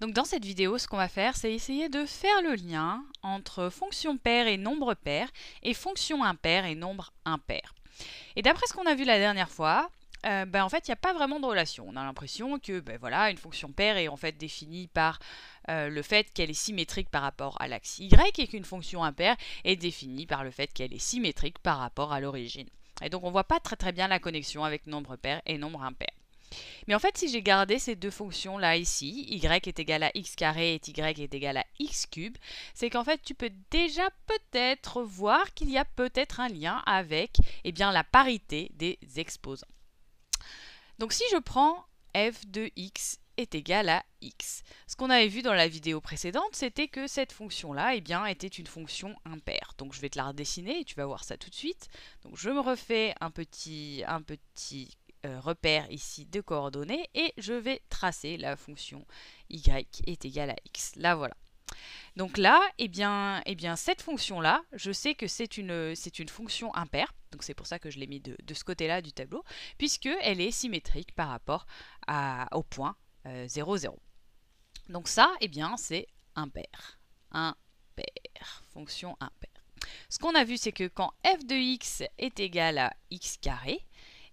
Donc dans cette vidéo, ce qu'on va faire, c'est essayer de faire le lien entre fonction paire et nombre pair et fonction impaire et nombre impair. Et d'après ce qu'on a vu la dernière fois, euh, ben, en fait, il n'y a pas vraiment de relation. On a l'impression que ben voilà, une fonction paire est en fait définie par euh, le fait qu'elle est symétrique par rapport à l'axe y et qu'une fonction impaire est définie par le fait qu'elle est symétrique par rapport à l'origine. Et donc on ne voit pas très très bien la connexion avec nombre pair et nombre impair. Mais en fait, si j'ai gardé ces deux fonctions là ici, y est égal à x carré et y est égal à x cube, c'est qu'en fait, tu peux déjà peut-être voir qu'il y a peut-être un lien avec eh bien, la parité des exposants. Donc si je prends f de x est égal à x. Ce qu'on avait vu dans la vidéo précédente, c'était que cette fonction-là eh était une fonction impaire. Donc je vais te la redessiner tu vas voir ça tout de suite. Donc je me refais un petit, un petit euh, repère ici de coordonnées et je vais tracer la fonction y est égale à x. Là voilà. Donc là, eh bien, eh bien cette fonction-là, je sais que c'est une, fonction impaire, donc c'est pour ça que je l'ai mis de, ce côté-là du tableau, puisqu'elle est symétrique par rapport au point 0, euh, 0. Donc ça, eh bien, c'est impair. Impair. Fonction impair. Ce qu'on a vu, c'est que quand f de x est égal à x carré,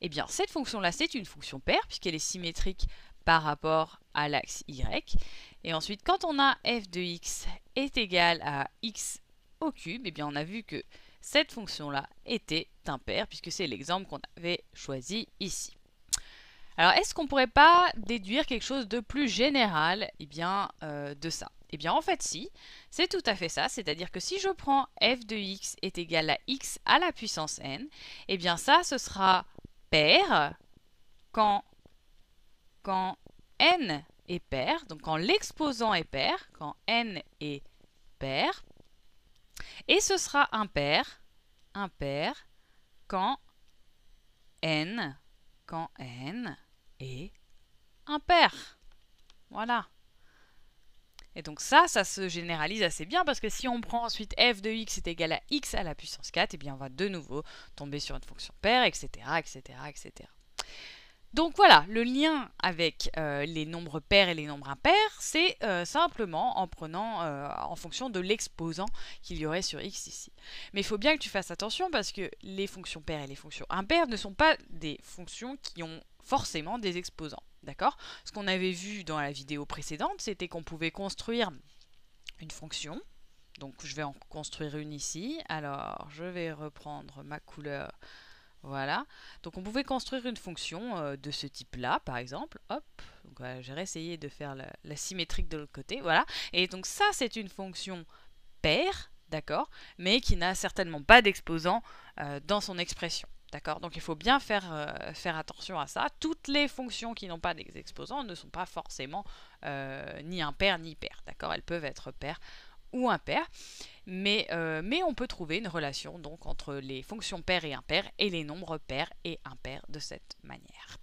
eh bien, cette fonction-là, c'est une fonction paire, puisqu'elle est symétrique par rapport à l'axe y. Et ensuite, quand on a f de x est égal à x au cube, eh bien, on a vu que cette fonction-là était impaire, puisque c'est l'exemple qu'on avait choisi ici. Alors, est-ce qu'on ne pourrait pas déduire quelque chose de plus général eh bien, euh, de ça Eh bien, en fait, si. C'est tout à fait ça. C'est-à-dire que si je prends f de x est égal à x à la puissance n, eh bien ça, ce sera pair, quand, quand n est pair, donc quand l'exposant est pair, quand n est pair, et ce sera impair, impair, quand n, quand n est impair. Voilà. Et donc ça, ça se généralise assez bien parce que si on prend ensuite f de x est égal à x à la puissance 4, et eh bien on va de nouveau tomber sur une fonction paire, etc., etc., etc. Donc voilà, le lien avec euh, les nombres pairs et les nombres impairs, c'est euh, simplement en prenant euh, en fonction de l'exposant qu'il y aurait sur x ici. Mais il faut bien que tu fasses attention parce que les fonctions paires et les fonctions impaires ne sont pas des fonctions qui ont forcément des exposants. D'accord Ce qu'on avait vu dans la vidéo précédente, c'était qu'on pouvait construire une fonction. Donc je vais en construire une ici. Alors je vais reprendre ma couleur. Voilà. Donc on pouvait construire une fonction euh, de ce type-là, par exemple. Hop. Donc j'ai réessayé de faire la, symétrique de l'autre côté. Voilà. Et donc ça, c'est une fonction paire, d'accord, mais qui n'a certainement pas d'exposant euh, dans son expression. D'accord Donc il faut bien euh, faire, attention à ça. Toutes les fonctions qui n'ont pas exposants ne sont pas forcément euh, ni impaires ni paires. D'accord Elles peuvent être paires ou impaires. Mais, euh, mais, on peut trouver une relation donc entre les fonctions paires et impaires et les nombres paires et impairs de cette manière.